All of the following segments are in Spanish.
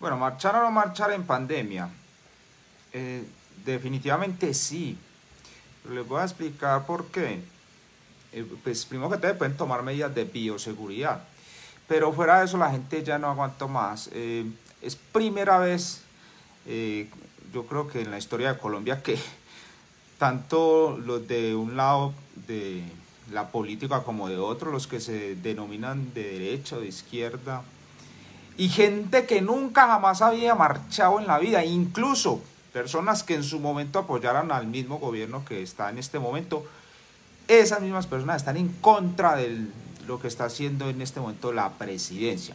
Bueno, marchar o no marchar en pandemia. Eh, definitivamente sí. les voy a explicar por qué. Eh, pues primero que te pueden tomar medidas de bioseguridad. Pero fuera de eso la gente ya no aguanta más. Eh, es primera vez, yo creo que en la historia de Colombia, que tanto los de un lado de la política como de otro, los que se denominan de derecha o de izquierda, y gente que nunca jamás había marchado en la vida, incluso personas que en su momento apoyaron al mismo gobierno que está en este momento, esas mismas personas están en contra de lo que está haciendo en este momento la presidencia.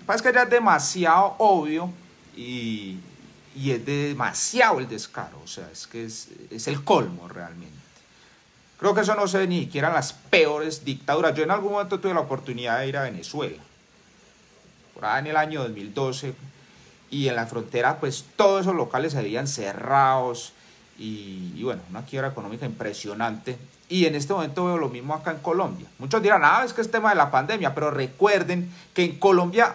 Lo pues que ya es demasiado obvio y, es demasiado el descaro, o sea, es que es, el colmo realmente. Creo que eso no se ve ni siquiera las peores dictaduras. Yo en algún momento tuve la oportunidad de ir a Venezuela en el año 2012, y en la frontera pues todos esos locales se habían cerrados y, y, bueno, una quiebra económica impresionante. Y en este momento veo lo mismo acá en Colombia. Muchos dirán, ah, es que es tema de la pandemia, pero recuerden que en Colombia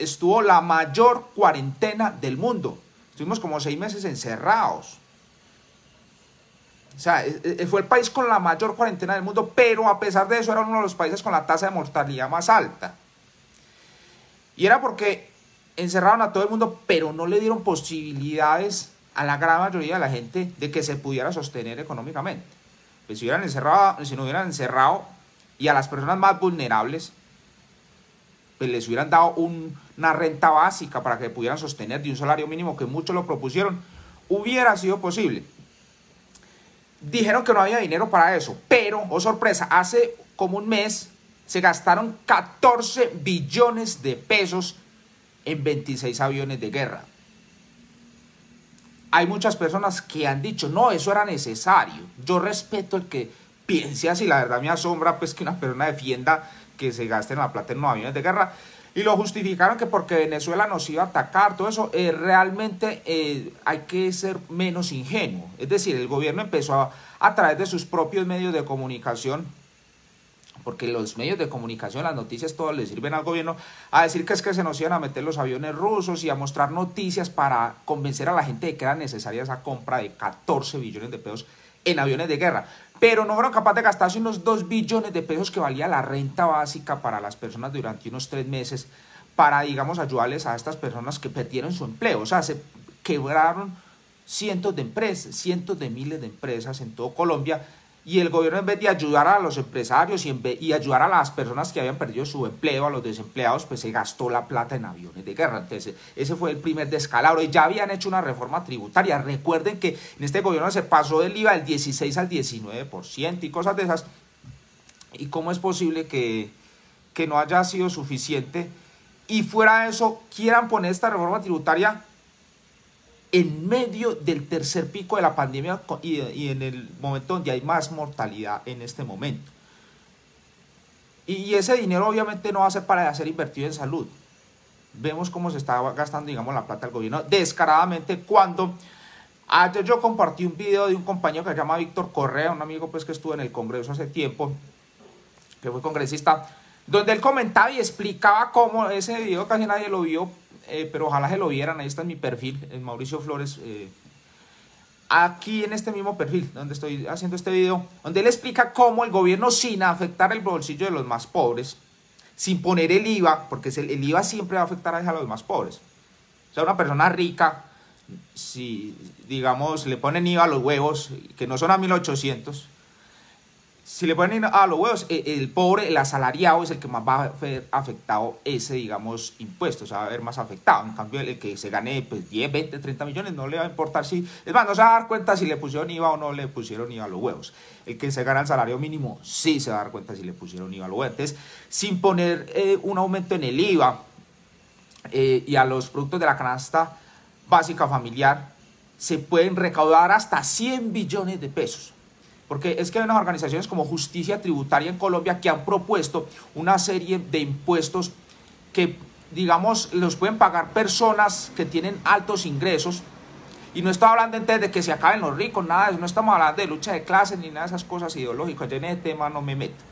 estuvo la mayor cuarentena del mundo. Estuvimos como seis meses encerrados. O sea, e, e, fue el país con la mayor cuarentena del mundo, pero a pesar de eso era uno de los países con la tasa de mortalidad más alta. Y era porque encerraron a todo el mundo, pero no le dieron posibilidades a la gran mayoría de la gente de que se pudiera sostener económicamente. Pues si, hubieran encerrado, si no hubieran encerrado y a las personas más vulnerables, pues, les hubieran dado una renta básica para que pudieran sostener de un salario mínimo que muchos lo propusieron, hubiera sido posible. Dijeron que no había dinero para eso, pero, oh sorpresa, hace como un mes se gastaron 14 billones de pesos en 26 aviones de guerra. Hay muchas personas que han dicho, no, eso era necesario. Yo respeto el que piense así, la verdad me asombra pues que una persona defienda que se gasten la plata en unos aviones de guerra. Y lo justificaron que porque Venezuela nos iba a atacar, todo eso, eh, realmente eh, hay que ser menos ingenuo. Es decir, el gobierno empezó a, a través de sus propios medios de comunicación porque los medios de comunicación, las noticias, todo, le sirven al gobierno a decir que es que se nos iban a meter los aviones rusos y a mostrar noticias para convencer a la gente de que era necesaria esa compra de 14 billones de pesos en aviones de guerra. Pero no fueron capaces de gastarse unos 2 billones de pesos que valía la renta básica para las personas durante unos 3 meses para, digamos, ayudarles a estas personas que perdieron su empleo. O sea, se quebraron cientos de empresas, cientos de miles de empresas en todo Colombia y el gobierno en vez de ayudar a los empresarios y, ayudar a las personas que habían perdido su empleo, a los desempleados, pues se gastó la plata en aviones de guerra. Entonces ese fue el primer descalabro y ya habían hecho una reforma tributaria. Recuerden que en este gobierno se pasó del IVA del 16 al 19% y cosas de esas. ¿Y cómo es posible que, que no haya sido suficiente? Y fuera de eso, quieran poner esta reforma tributaria en medio del tercer pico de la pandemia y, en el momento donde hay más mortalidad en este momento. Y, ese dinero obviamente no va a ser para ser invertido en salud. Vemos cómo se está gastando, digamos, la plata del gobierno descaradamente cuando Ayer yo compartí un video de un compañero que se llama Víctor Correa, un amigo pues que estuvo en el Congreso hace tiempo, que fue congresista, donde él comentaba y explicaba cómo ese video casi nadie lo vio, eh, pero ojalá se lo vieran, ahí está en mi perfil, en Mauricio Flores, eh, aquí en este mismo perfil donde estoy haciendo este video, donde él explica cómo el gobierno sin afectar el bolsillo de los más pobres, sin poner el IVA, porque el IVA siempre va a afectar a los más pobres. O sea, una persona rica, si digamos le ponen IVA a los huevos, que no son a 1800, si le ponen a los huevos, eh, el pobre, el asalariado es el que más va a ver afectado ese, digamos, impuesto, o sea, va a ver más afectado. En cambio, el que se gane 10, 20, 30 millones no le va a importar si, es más, no se va a dar cuenta si le pusieron IVA o no le pusieron IVA a los huevos. El que se gana el salario mínimo sí se va a dar cuenta si le pusieron IVA a los huevos. Entonces, sin poner eh, un aumento en el IVA eh, y a los productos de la canasta básica familiar, se pueden recaudar hasta 100 billones de pesos porque es que hay unas organizaciones como Justicia Tributaria en Colombia que han propuesto una serie de impuestos que, digamos, los pueden pagar personas que tienen altos ingresos. Y no estoy hablando entonces de que se acaben los ricos, nada No estamos hablando de lucha de clases ni nada de esas cosas ideológicas. Yo en ese tema no me meto.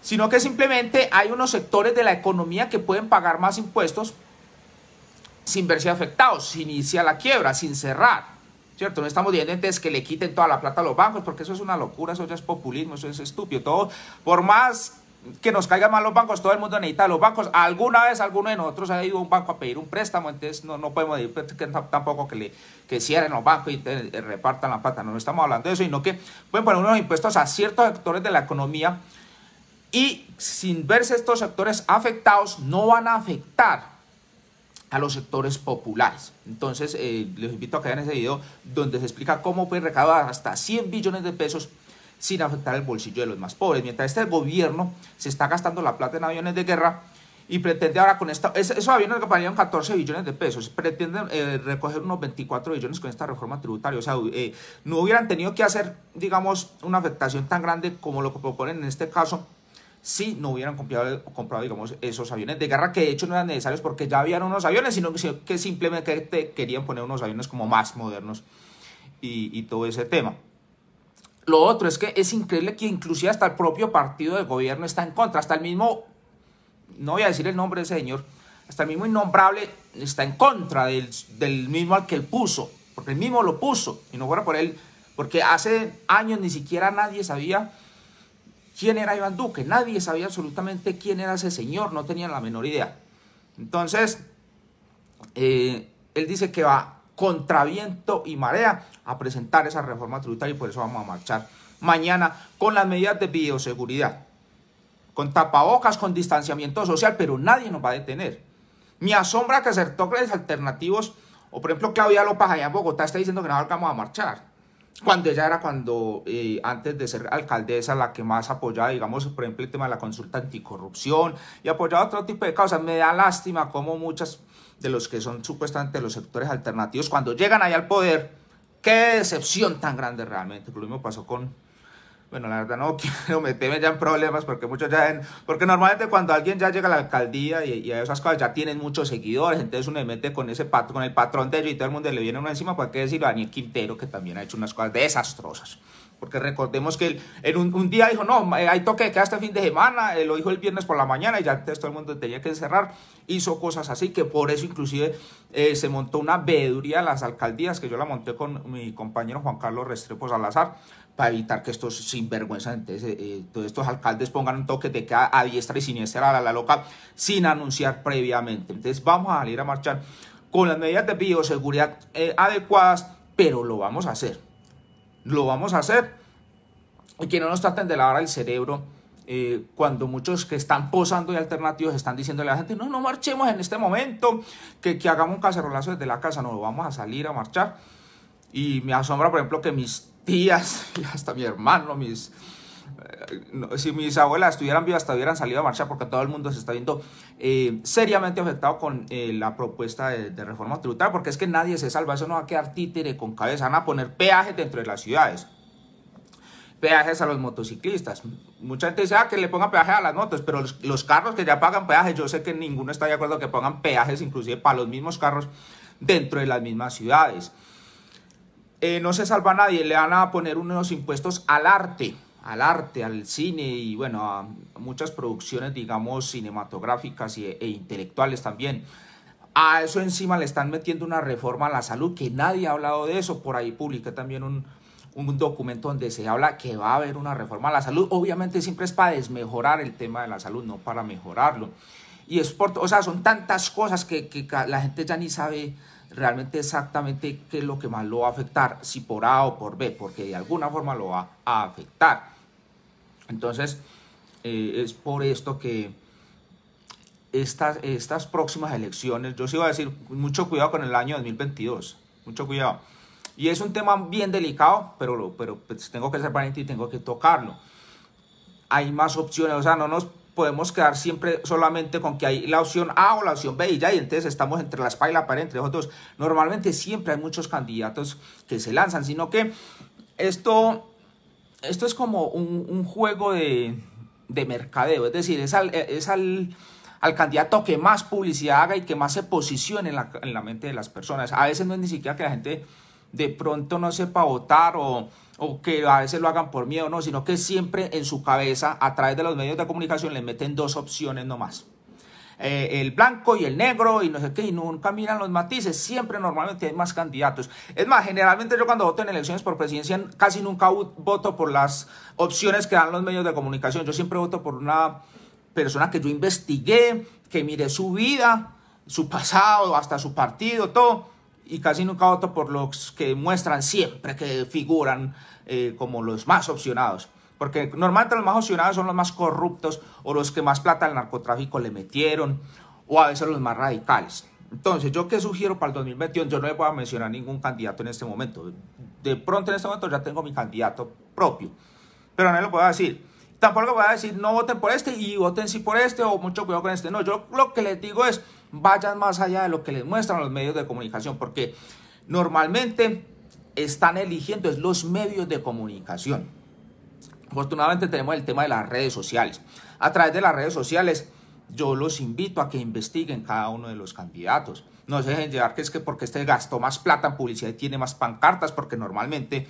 Sino que simplemente hay unos sectores de la economía que pueden pagar más impuestos sin verse afectados, sin iniciar la quiebra, sin cerrar. ¿cierto? No estamos diciendo entonces que le quiten toda la plata a los bancos, porque eso es una locura, eso ya es populismo, eso es estúpido. Todo, por más que nos caigan mal los bancos, todo el mundo necesita los bancos. Alguna vez alguno de nosotros ha ido a un banco a pedir un préstamo, entonces no, no podemos decir pues, tampoco que, le, cierren los bancos y eh, repartan la plata, no, no estamos hablando de eso, sino que pueden poner unos impuestos a ciertos sectores de la economía y sin verse estos sectores afectados no van a afectar a los sectores populares. Entonces, eh, les invito a que vean ese video donde se explica cómo puede recaudar hasta 100 billones de pesos sin afectar el bolsillo de los más pobres. Mientras este gobierno se está gastando la plata en aviones de guerra y pretende ahora con esta... Esos aviones que valieron 14 billones de pesos, pretenden eh, recoger unos 24 billones con esta reforma tributaria. O sea, eh, no hubieran tenido que hacer, digamos, una afectación tan grande como lo que proponen en este caso si no hubieran comprado, digamos, esos aviones de guerra que de hecho no eran necesarios porque ya habían unos aviones, sino que simplemente querían poner unos aviones como más modernos y, todo ese tema. Lo otro es que es increíble que inclusive hasta el propio partido de gobierno está en contra, hasta el mismo, no voy a decir el nombre del señor, hasta el mismo innombrable está en contra del, del mismo al que él puso, porque él mismo lo puso, y no fuera por él, porque hace años ni siquiera nadie sabía quién era Iván Duque. Nadie sabía absolutamente quién era ese señor, no tenían la menor idea. Entonces, eh, él dice que va contra viento y marea a presentar esa reforma tributaria y por eso vamos a marchar mañana con las medidas de bioseguridad, con tapabocas, con distanciamiento social, pero nadie nos va a detener. Me asombra que sectores alternativos, o por ejemplo Claudia López allá en Bogotá está diciendo que no vamos a marchar cuando ella era cuando, eh, antes de ser alcaldesa, la que más apoyaba, digamos, por ejemplo, el tema de la consulta anticorrupción y apoyaba otro tipo de causas. Me da lástima como muchas de los que son supuestamente los sectores alternativos, cuando llegan ahí al poder, qué decepción tan grande realmente. Lo mismo pasó con bueno, la verdad no quiero meterme ya en problemas porque muchos ya en, porque normalmente cuando alguien ya llega a la alcaldía y, a esas cosas ya tienen muchos seguidores, entonces uno le mete con ese patrón con el patrón de ellos y todo el mundo le viene uno encima, ¿para qué decirlo? Daniel Quintero, que también ha hecho unas cosas desastrosas. Porque recordemos que él en un, día dijo, no, eh, hay toque de queda este fin de semana, eh, lo dijo el viernes por la mañana y ya todo el mundo tenía que encerrar. Hizo cosas así, que por eso inclusive eh, se montó una veeduría a las alcaldías, que yo la monté con mi compañero Juan Carlos Restrepo Salazar, para evitar que estos sinvergüenzas, entonces, todos estos alcaldes pongan un toque de queda a diestra y siniestra a la, loca sin anunciar previamente. Entonces vamos a salir a marchar con las medidas de bioseguridad adecuadas, pero lo vamos a hacer lo vamos a hacer. Y que no nos traten de lavar el cerebro eh, cuando muchos que están posando Y alternativos están diciéndole a la gente, no, no marchemos en este momento, que, que hagamos un cacerolazo desde la casa, no, vamos a salir a marchar. Y me asombra, por ejemplo, que mis tías y hasta mi hermano, mis si mis abuelas estuvieran vivas, hasta hubieran salido a marchar porque todo el mundo se está viendo eh, seriamente afectado con eh, la propuesta de, reforma tributaria, porque es que nadie se salva, eso no va a quedar títere con cabeza, van a poner peajes dentro de las ciudades, peajes a los motociclistas. Mucha gente dice ah, que le pongan peaje a las motos, pero los, carros que ya pagan peajes, yo sé que ninguno está de acuerdo que pongan peajes inclusive para los mismos carros dentro de las mismas ciudades. Eh, no se salva a nadie, le van a poner unos impuestos al arte al arte, al cine y bueno, a muchas producciones, digamos, cinematográficas e, intelectuales también. A eso encima le están metiendo una reforma a la salud que nadie ha hablado de eso. Por ahí publica también un, un documento donde se habla que va a haber una reforma a la salud. Obviamente siempre es para desmejorar el tema de la salud, no para mejorarlo y por O sea, son tantas cosas que, la gente ya ni sabe realmente exactamente qué es lo que más lo va a afectar, si por A o por B, porque de alguna forma lo va a afectar. Entonces, eh, es por esto que estas, estas próximas elecciones, yo sí iba a decir, mucho cuidado con el año 2022, mucho cuidado. Y es un tema bien delicado, pero, pero pues, tengo que ser valiente y tengo que tocarlo. Hay más opciones, o sea, no nos podemos quedar siempre solamente con que hay la opción A o la opción B y ya, y entonces estamos entre la espalda y la pared, entre los dos. Normalmente siempre hay muchos candidatos que se lanzan, sino que esto, esto es como un, juego de, mercadeo, es decir, es al, es al, candidato que más publicidad haga y que más se posicione en la, en la mente de las personas. A veces no es ni siquiera que la gente de pronto no sepa votar o, que a veces lo hagan por miedo, no, sino que siempre en su cabeza, a través de los medios de comunicación, le meten dos opciones nomás. Eh, el blanco y el negro y no sé qué, y nunca miran los matices, siempre normalmente hay más candidatos. Es más, generalmente yo cuando voto en elecciones por presidencia casi nunca voto por las opciones que dan los medios de comunicación, yo siempre voto por una persona que yo investigué, que miré su vida, su pasado, hasta su partido, todo y casi nunca voto por los que muestran siempre que figuran eh, como los más opcionados. Porque normalmente los más opcionados son los más corruptos o los que más plata al narcotráfico le metieron o a veces los más radicales. Entonces, ¿yo qué sugiero para el 2021? Yo no les voy a mencionar ningún candidato en este momento. De pronto en este momento ya tengo mi candidato propio. Pero no le puedo decir. Tampoco le voy a decir no voten por este y voten sí por este o mucho cuidado con este. No, yo lo que les digo es vayan más allá de lo que les muestran los medios de comunicación, porque normalmente están eligiendo es los medios de comunicación. Afortunadamente tenemos el tema de las redes sociales. A través de las redes sociales yo los invito a que investiguen cada uno de los candidatos. No se dejen llevar que es que porque este gastó más plata en publicidad y tiene más pancartas, porque normalmente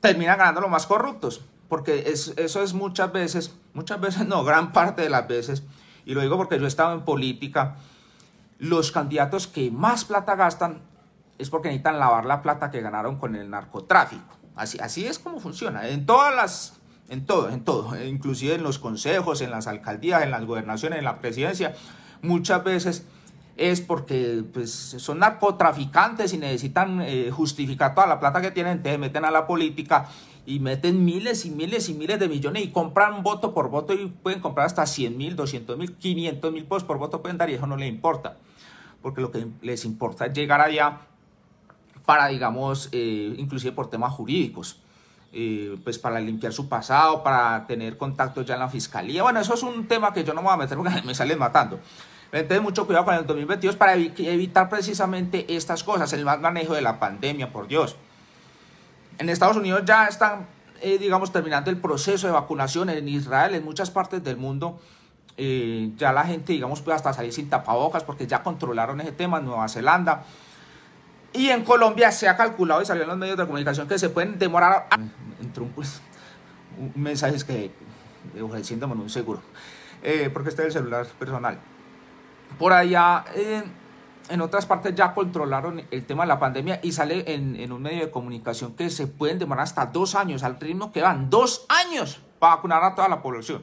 terminan ganando los más corruptos. Porque eso es muchas veces, muchas veces no, gran parte de las veces y lo digo porque yo he estado en política, los candidatos que más plata gastan es porque necesitan lavar la plata que ganaron con el narcotráfico. Así, así es como funciona. En todas las, en todo, en todo, eh, inclusive en los consejos, en las alcaldías, en las gobernaciones, en la presidencia, muchas veces es porque pues, son narcotraficantes y necesitan eh, justificar toda la plata que tienen, te meten a la política y meten miles y miles y miles de millones y compran voto por voto y pueden comprar hasta 100 mil, 200 mil, 500 mil votos por voto pueden dar y eso no les importa. Porque lo que les importa es llegar allá para, digamos, eh, inclusive por temas jurídicos. Eh, pues para limpiar su pasado, para tener contacto ya en la fiscalía. Bueno, eso es un tema que yo no me voy a meter porque me salen matando. Entonces, mucho cuidado con el 2022 para evitar precisamente estas cosas, el mal manejo de la pandemia, por Dios en Estados Unidos ya están, eh, digamos, terminando el proceso de vacunación. En Israel, en muchas partes del mundo, eh, ya la gente, digamos, puede hasta salir sin tapabocas porque ya controlaron ese tema en Nueva Zelanda. Y en Colombia se ha calculado y salió en los medios de comunicación que se pueden demorar. A... Entró un, pues, mensaje es que ofreciéndome un seguro, eh, porque este es el celular personal. Por allá. Eh, en otras partes ya controlaron el tema de la pandemia y sale en, un medio de comunicación que se pueden demorar hasta dos años al ritmo que van, dos años para vacunar a toda la población.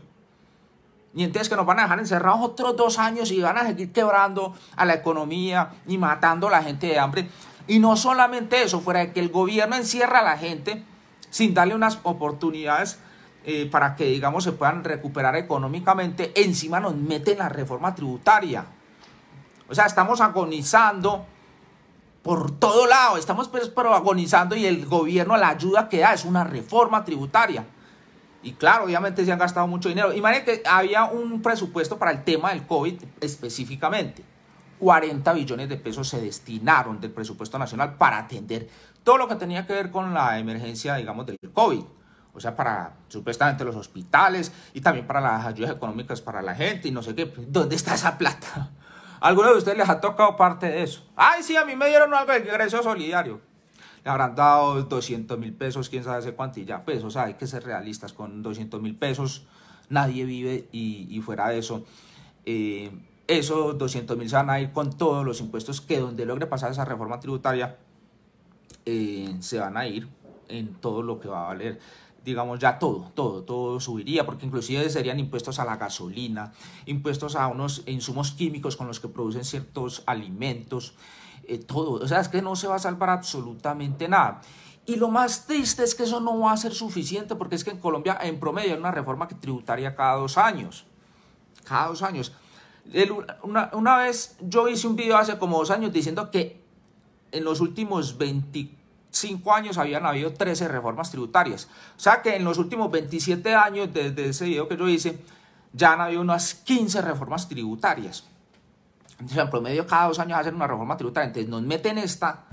Y entonces que nos van a dejar encerrados otros dos años y van a seguir quebrando a la economía y matando a la gente de hambre. Y no solamente eso, fuera de que el gobierno encierra a la gente sin darle unas oportunidades eh, para que, digamos, se puedan recuperar económicamente, encima nos meten la reforma tributaria o sea, estamos agonizando por todo lado, estamos pues, agonizando y el gobierno la ayuda que da es una reforma tributaria. Y claro, obviamente se han gastado mucho dinero. Imagínate, había un presupuesto para el tema del COVID específicamente. 40 billones de pesos se destinaron del presupuesto nacional para atender todo lo que tenía que ver con la emergencia, digamos, del COVID. O sea, para supuestamente los hospitales y también para las ayudas económicas para la gente y no sé qué. ¿Dónde está esa plata? ¿Alguno de ustedes les ha tocado parte de eso? Ay, sí, a mí me dieron algo de ingreso solidario. Le habrán dado 200 mil pesos, quién sabe ese cuantilla, pero pues, o sea, hay que ser realistas. Con 200 mil pesos nadie vive y, fuera de eso. Eh, esos 200 mil se van a ir con todos los impuestos que donde logre pasar esa reforma tributaria eh, se van a ir en todo lo que va a valer digamos, ya todo, todo, todo subiría, porque inclusive serían impuestos a la gasolina, impuestos a unos insumos químicos con los que producen ciertos alimentos, eh, todo. O sea, es que no se va a salvar absolutamente nada. Y lo más triste es que eso no va a ser suficiente, porque es que en Colombia, en promedio, hay una reforma que tributaria cada dos años. Cada dos años. una, una vez yo hice un video hace como dos años diciendo que en los últimos 24 cinco años habían habido 13 reformas tributarias. O sea que en los últimos 27 años, desde ese video que yo hice, ya han habido unas 15 reformas tributarias. Entonces, en promedio, cada dos años hacen una reforma tributaria. Entonces, nos meten esta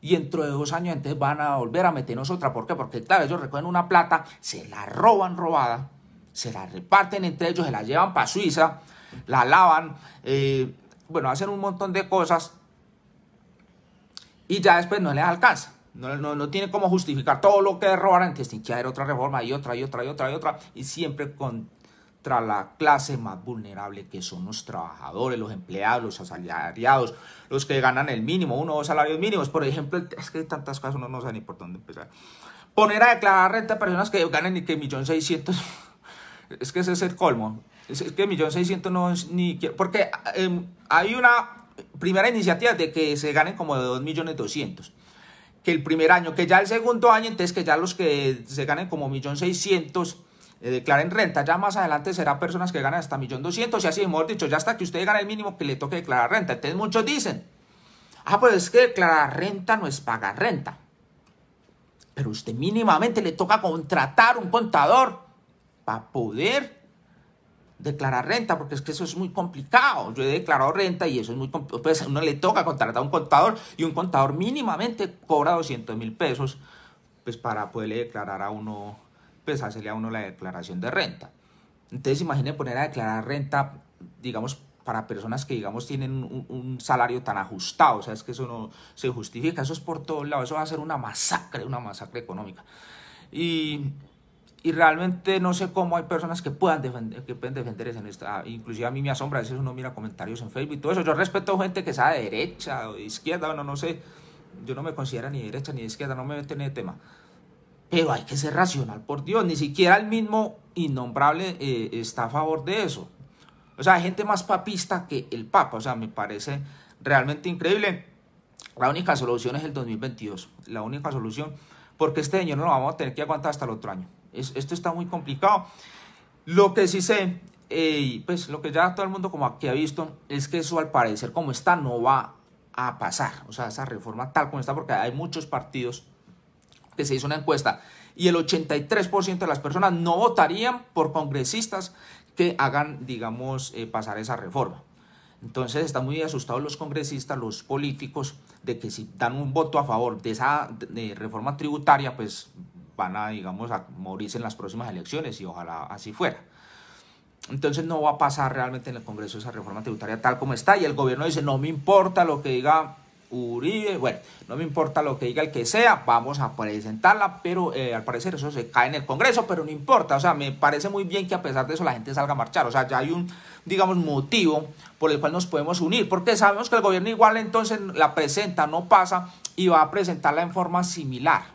y dentro de dos años antes van a volver a meternos otra. ¿Por qué? Porque, claro, ellos recogen una plata, se la roban robada, se la reparten entre ellos, se la llevan para Suiza, la lavan, eh, bueno, hacen un montón de cosas y ya después no les alcanza. No, no, no, tiene cómo justificar todo lo que robar. Antes tiene que haber otra reforma y otra y otra y otra y otra. Y siempre contra la clase más vulnerable que son los trabajadores, los empleados, los asalariados, los que ganan el mínimo, uno o dos salarios mínimos. Por ejemplo, es que tantas cosas, uno no sabe ni por dónde empezar. Poner a declarar renta a personas que ganen ni que millón seiscientos. Es que ese es el colmo. Es que millón seiscientos no es ni... Porque em, hay una primera iniciativa de que se ganen como de dos millones doscientos que el primer año, que ya el segundo año, entonces que ya los que se ganen como 1.600.000 eh, declaren renta, ya más adelante será personas que ganan hasta 1.200.000 y así, mejor dicho, ya hasta que usted gane el mínimo que le toque declarar renta. Entonces muchos dicen, ah, pues es que declarar renta no es pagar renta. Pero usted mínimamente le toca contratar un contador para poder declarar renta, porque es que eso es muy complicado. Yo he declarado renta y eso es muy complicado. Pues a uno le toca contratar a un contador y un contador mínimamente cobra 200 mil pesos pues para poderle declarar a uno, pues hacerle a uno la declaración de renta. Entonces imaginen poner a declarar renta, digamos, para personas que, digamos, tienen un, un, salario tan ajustado. O sea, es que eso no se justifica. Eso es por todos lados. Eso va a ser una masacre, una masacre económica. Y y realmente no sé cómo hay personas que puedan defender, que pueden ah, Inclusive a mí me asombra, a veces uno mira comentarios en Facebook y todo eso. Yo respeto gente que sea de derecha o de izquierda, bueno, no sé. Yo no me considero ni derecha ni de izquierda, no me meto en el tema. Pero hay que ser racional, por Dios. Ni siquiera el mismo innombrable eh, está a favor de eso. O sea, hay gente más papista que el Papa. O sea, me parece realmente increíble. La única solución es el 2022. La única solución. Porque este año no lo vamos a tener que aguantar hasta el otro año esto está muy complicado. Lo que sí sé, eh, pues lo que ya todo el mundo como aquí ha visto, es que eso al parecer como está no va a pasar. O sea, esa reforma tal como está, porque hay muchos partidos que se hizo una encuesta y el 83% de las personas no votarían por congresistas que hagan, digamos, eh, pasar esa reforma. Entonces están muy asustados los congresistas, los políticos, de que si dan un voto a favor de esa reforma tributaria, pues van a, digamos, a morirse en las próximas elecciones y ojalá así fuera. Entonces no va a pasar realmente en el Congreso esa reforma tributaria tal como está y el gobierno dice, no me importa lo que diga Uribe, bueno, no me importa lo que diga el que sea, vamos a presentarla, pero eh, al parecer eso se cae en el Congreso, pero no importa, o sea, me parece muy bien que a pesar de eso la gente salga a marchar, o sea, ya hay un, digamos, motivo por el cual nos podemos unir, porque sabemos que el gobierno igual entonces la presenta, no pasa y va a presentarla en forma similar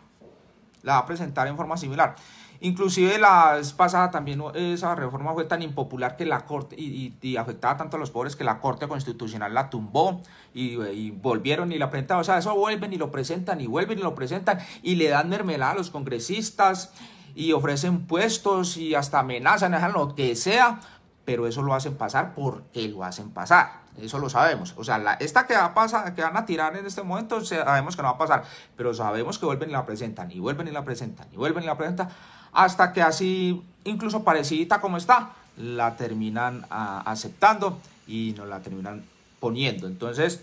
la va a presentar en forma similar. Inclusive la pasada también esa reforma fue tan impopular que la Corte y, afectaba tanto a los pobres que la Corte Constitucional la tumbó y, y, volvieron y la presentaron. O sea, eso vuelven y lo presentan y vuelven y lo presentan y le dan mermelada a los congresistas y ofrecen puestos y hasta amenazan, dejan lo que sea, pero eso lo hacen pasar porque lo hacen pasar. Eso lo sabemos. O sea, esta que, va a pasar, que van a tirar en este momento, sabemos que no va a pasar. Pero sabemos que vuelven y la presentan, y vuelven y la presentan, y vuelven y la presentan. Hasta que así, incluso parecida como está, la terminan ah, aceptando y nos la terminan poniendo. Entonces,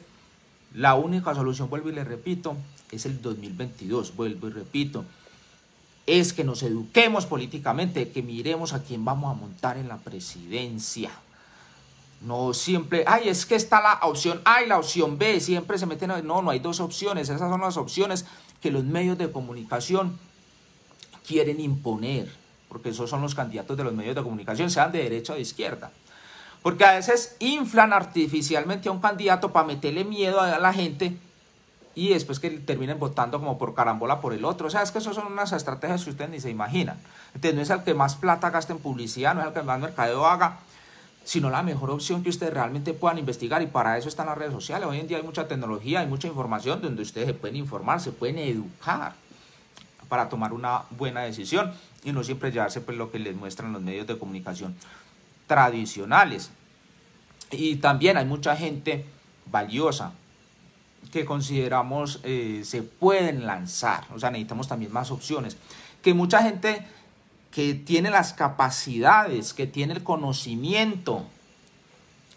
la única solución, vuelvo y le repito, es el 2022. Vuelvo y repito es que nos eduquemos políticamente, que miremos a quién vamos a montar en la presidencia. No siempre, ay, es que está la opción A y la opción B, siempre se meten, no, no hay dos opciones, esas son las opciones que los medios de comunicación quieren imponer, porque esos son los candidatos de los medios de comunicación, sean de derecha o de izquierda. Porque a veces inflan artificialmente a un candidato para meterle miedo a la gente y después que terminen votando como por carambola por el otro. O sea, es que esas son unas estrategias que ustedes ni se imaginan. Entonces, no es el que más plata gaste en publicidad, no es el que más mercadeo haga, sino la mejor opción que ustedes realmente puedan investigar y para eso están las redes sociales. Hoy en día hay mucha tecnología, hay mucha información donde ustedes se pueden informar, se pueden educar para tomar una buena decisión y no siempre llevarse por pues, lo que les muestran los medios de comunicación tradicionales. Y también hay mucha gente valiosa que consideramos eh, se pueden lanzar, o sea, necesitamos también más opciones, que mucha gente que tiene las capacidades, que tiene el conocimiento,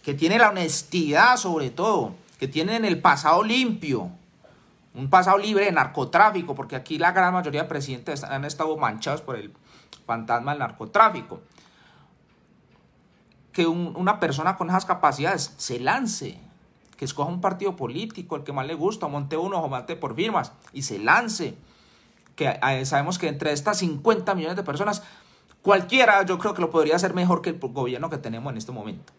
que tiene la honestidad sobre todo, que tiene en el pasado limpio, un pasado libre de narcotráfico, porque aquí la gran mayoría de presidentes han estado manchados por el fantasma del narcotráfico. Que una persona con esas capacidades se lance, que escoja un partido político, el que más le gusta, monte uno o monte por firmas, y se lance que eh, sabemos que entre estas 50 millones de personas, cualquiera yo creo que lo podría hacer mejor que el gobierno que tenemos en este momento.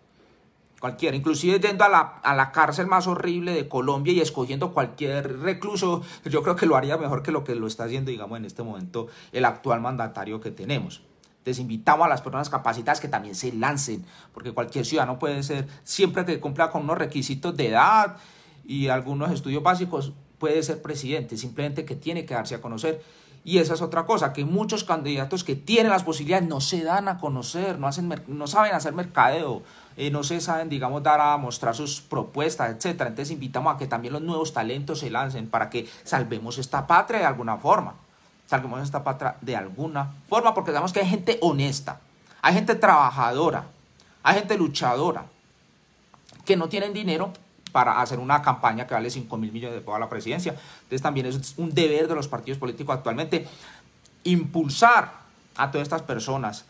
Cualquiera, inclusive yendo a la, cárcel más horrible de Colombia y escogiendo cualquier recluso, yo creo que lo haría mejor que lo que lo está haciendo, digamos, en este momento el actual mandatario que tenemos. Entonces invitamos a las personas capacitadas que también se lancen, porque cualquier ciudadano puede ser, siempre que cumpla con unos requisitos de edad y algunos estudios básicos, puede ser presidente, simplemente que tiene que darse a conocer. Y esa es otra cosa, que muchos candidatos que tienen las posibilidades no se dan a conocer, no, hacen, no saben hacer mercadeo, eh, no se saben, digamos, dar a mostrar sus propuestas, etc. Entonces invitamos a que también los nuevos talentos se lancen para que salvemos esta patria de alguna forma. Salvemos esta patria de alguna forma, porque sabemos que hay gente honesta, hay gente trabajadora, hay gente luchadora, que no tienen dinero, para hacer una campaña que vale 5 mil millones de pesos a la presidencia. Entonces también es un deber de los partidos políticos actualmente impulsar a todas estas personas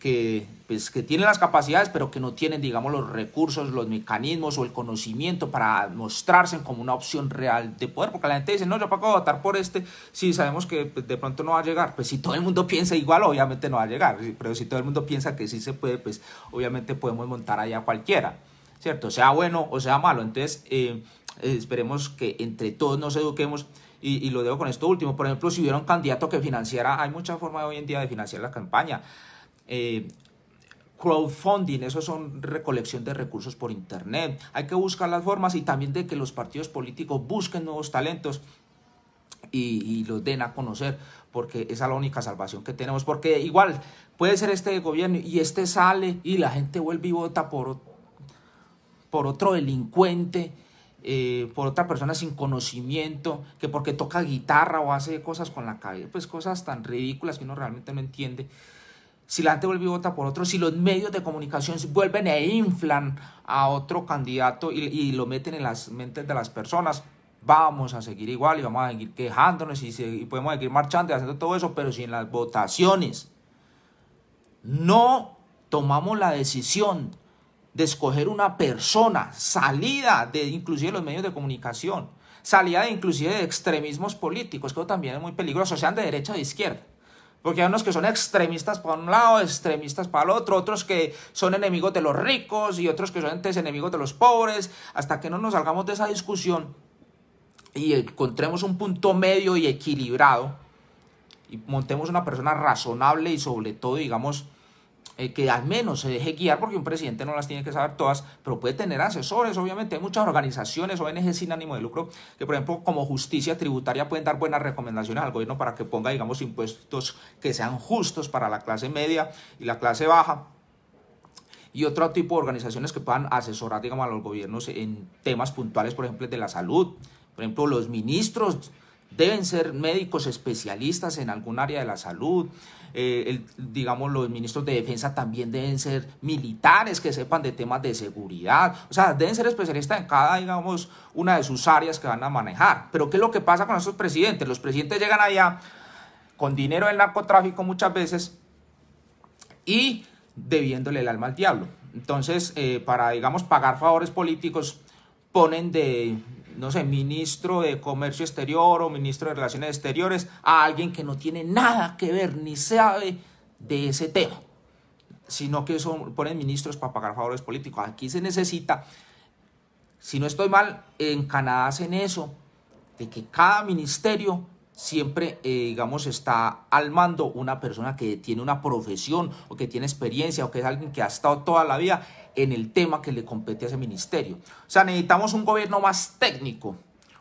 que, pues, que tienen las capacidades, pero que no tienen, digamos, los recursos, los mecanismos o el conocimiento para mostrarse como una opción real de poder. Porque la gente dice, no, yo para votar por este si sabemos que pues, de pronto no va a llegar. Pues si todo el mundo piensa igual, obviamente no va a llegar. Pero si todo el mundo piensa que sí se puede, pues obviamente podemos montar allá cualquiera. ¿cierto? Sea bueno o sea malo. Entonces, eh, eh, esperemos que entre todos nos eduquemos. Y, lo dejo con esto último. Por ejemplo, si hubiera un candidato que financiara, hay muchas formas hoy en día de financiar la campaña. Eh, crowdfunding, eso son recolección de recursos por internet. Hay que buscar las formas y también de que los partidos políticos busquen nuevos talentos y, los den a conocer, porque esa es la única salvación que tenemos. Porque igual puede ser este gobierno y este sale y la gente vuelve y vota por otro por otro delincuente, eh, por otra persona sin conocimiento, que porque toca guitarra o hace cosas con la cabeza, pues cosas tan ridículas que uno realmente no entiende. Si la gente vuelve y vota por otro, si los medios de comunicación vuelven e inflan a otro candidato y, lo meten en las mentes de las personas, vamos a seguir igual y vamos a seguir quejándonos y, y, podemos seguir marchando y haciendo todo eso, pero si en las votaciones no tomamos la decisión de escoger una persona salida de inclusive los medios de comunicación, salida de inclusive de extremismos políticos, que eso también es muy peligroso, sean de derecha o de izquierda. Porque hay unos que son extremistas para un lado, extremistas para el otro, otros que son enemigos de los ricos y otros que son enemigos de los pobres. Hasta que no nos salgamos de esa discusión y encontremos un punto medio y equilibrado y montemos una persona razonable y sobre todo, digamos, eh, que al menos se deje guiar, porque un presidente no las tiene que saber todas, pero puede tener asesores, obviamente. Hay muchas organizaciones, ONG sin ánimo de lucro, que por ejemplo como justicia tributaria pueden dar buenas recomendaciones al gobierno para que ponga, digamos, impuestos que sean justos para la clase media y la clase baja y otro tipo de organizaciones que puedan asesorar, digamos, a los gobiernos en temas puntuales, por ejemplo, de la salud. Por ejemplo, los ministros deben ser médicos especialistas en algún área de la salud. Eh, digamos, los ministros de defensa también deben ser militares que sepan de temas de seguridad, o sea, deben ser especialistas en cada, digamos, una de sus áreas que van a manejar. Pero ¿qué es lo que pasa con esos presidentes? Los presidentes llegan allá con dinero del narcotráfico muchas veces y debiéndole el alma al diablo. Entonces, eh, para, digamos, pagar favores políticos, ponen de, no sé, ministro de Comercio Exterior o ministro de Relaciones Exteriores a alguien que no tiene nada que ver ni sabe de ese tema, sino que son, ponen ministros para pagar favores políticos. Aquí se necesita, si no estoy mal, en Canadá hacen eso, de que cada ministerio siempre, eh, digamos, está al mando una persona que tiene una profesión o que tiene experiencia o que es alguien que ha estado toda la vida en el tema que le compete a ese ministerio. O sea, necesitamos un gobierno más técnico,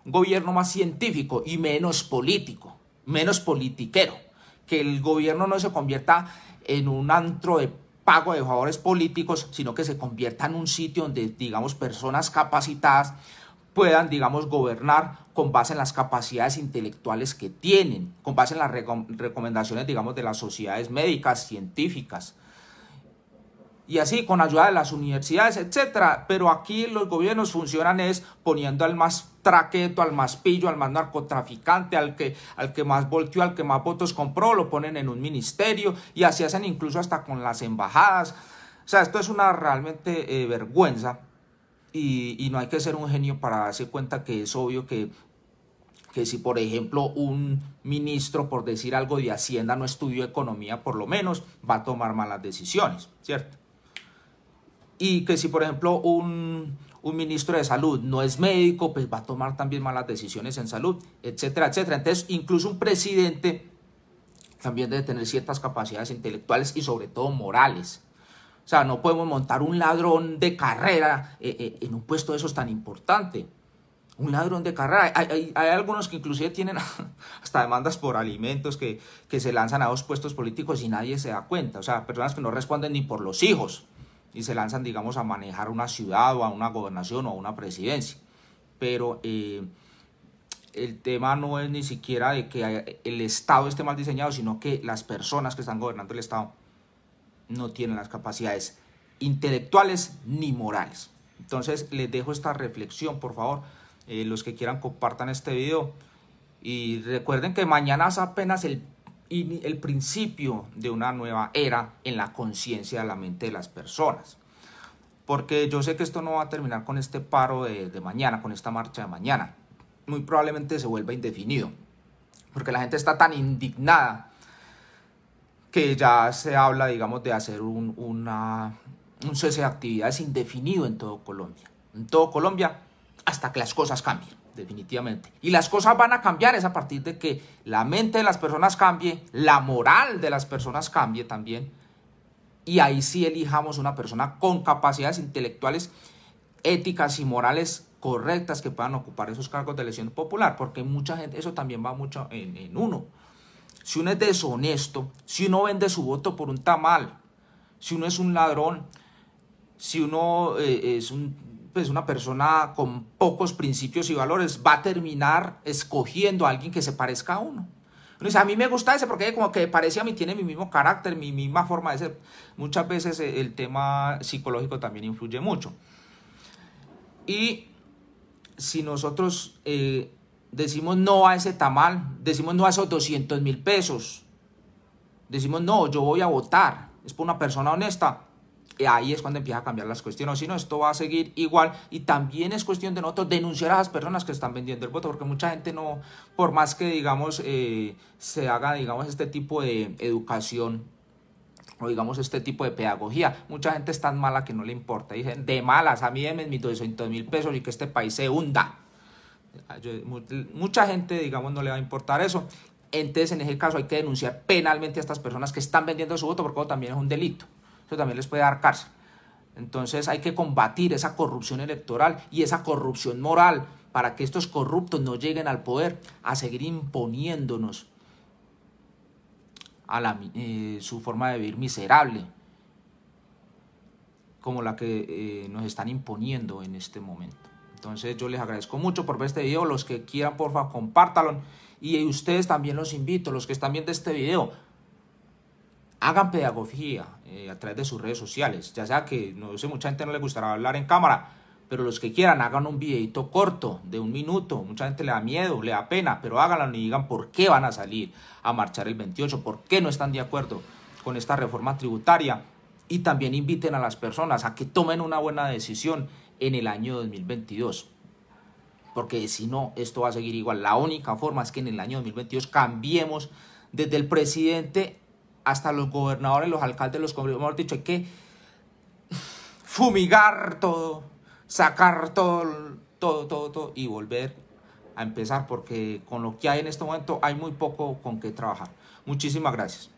un gobierno más científico y menos político, menos politiquero. Que el gobierno no se convierta en un antro de pago de favores políticos, sino que se convierta en un sitio donde, digamos, personas capacitadas puedan, digamos, gobernar con base en las capacidades intelectuales que tienen, con base en las recomendaciones, digamos, de las sociedades médicas, científicas, y así con ayuda de las universidades, etcétera. Pero aquí los gobiernos funcionan es poniendo al más traqueto, al más pillo, al más narcotraficante, al que, al que más volteó, al que más votos compró, lo ponen en un ministerio y así hacen incluso hasta con las embajadas. O sea, esto es una realmente eh, vergüenza y, y no hay que ser un genio para darse cuenta que es obvio que que si por ejemplo un ministro, por decir algo de Hacienda, no estudió economía, por lo menos va a tomar malas decisiones, ¿cierto? y que si por ejemplo un, ministro de salud no es médico, pues va a tomar también malas decisiones en salud, etcétera, etcétera. Entonces, incluso un presidente también debe tener ciertas capacidades intelectuales y sobre todo morales. O sea, no podemos montar un ladrón de carrera eh, eh, en un puesto de esos tan importante. Un ladrón de carrera. Hay, algunos que inclusive tienen hasta demandas por alimentos que, se lanzan a dos puestos políticos y nadie se da cuenta. O sea, personas que no responden ni por los hijos y se lanzan, digamos, a manejar una ciudad o a una gobernación o a una presidencia. Pero eh, el tema no es ni siquiera de que el Estado esté mal diseñado, sino que las personas que están gobernando el Estado no tienen las capacidades intelectuales ni morales. Entonces les dejo esta reflexión, por favor. Eh, los que quieran compartan este video. Y recuerden que mañana es apenas el y el principio de una nueva era en la conciencia de la mente de las personas. Porque yo sé que esto no va a terminar con este paro de, mañana, con esta marcha de mañana. Muy probablemente se vuelva indefinido. Porque la gente está tan indignada que ya se habla, digamos, de hacer un, una, un cese de actividades indefinido en todo Colombia. En todo Colombia hasta que las cosas cambien definitivamente. Y las cosas van a cambiar, es a partir de que la mente de las personas cambie, la moral de las personas cambie también. Y ahí sí elijamos una persona con capacidades intelectuales, éticas y morales correctas que puedan ocupar esos cargos de elección popular, porque mucha gente, eso también va mucho en, uno. Si uno es deshonesto, si uno vende su voto por un tamal, si uno es un ladrón, si uno eh, es un es pues, una persona con pocos principios y valores va a terminar escogiendo a alguien que se parezca a uno. a mí me gusta ese porque como que parece a mí, tiene mi mismo carácter, mi misma forma de ser. Muchas veces eh, el tema psicológico también influye mucho. Y si nosotros eh, decimos no a ese tamal, decimos no a esos 200 mil pesos, decimos no, yo voy a votar, es por una persona honesta, ahí es cuando empieza a cambiar las cuestiones. O si no, esto va a seguir igual. Y también es cuestión de nosotros denunciar a las personas que están vendiendo el voto, porque mucha gente no, por más que digamos, eh, se haga, digamos, este tipo de educación o digamos este tipo de pedagogía. Mucha gente es tan mala que no le importa. Dicen, de malas, a mí denme mis 200 mil pesos y que este país se hunda. mucha gente, digamos, no le va a importar eso. Entonces, en ese caso, hay que denunciar penalmente a estas personas que están vendiendo su voto, porque también es un delito eso también les puede dar cárcel. Entonces hay que combatir esa corrupción electoral y esa corrupción moral para que estos corruptos no lleguen al poder a seguir imponiéndonos a la, eh, su forma de vivir miserable como la que eh, nos están imponiendo en este momento. Entonces yo les agradezco mucho por ver este video. Los que quieran, por favor, compártanlo. Y ustedes también los invito, los que están viendo este video, hagan pedagogía eh, a través de sus redes sociales. Ya sea que no sé, mucha gente no le gustará hablar en cámara, pero los que quieran hagan un videito corto de un minuto. Mucha gente le da miedo, le da pena, pero háganlo y digan por qué van a salir a marchar el 28, por qué no están de acuerdo con esta reforma tributaria. Y también inviten a las personas a que tomen una buena decisión en el año 2022. Porque si no, esto va a seguir igual. La única forma es que en el año 2022 cambiemos desde el presidente hasta los gobernadores, los alcaldes, los congresos, hemos dicho, hay que fumigar todo, sacar todo, todo, todo, todo y volver a empezar porque con lo que hay en este momento hay muy poco con qué trabajar. Muchísimas gracias.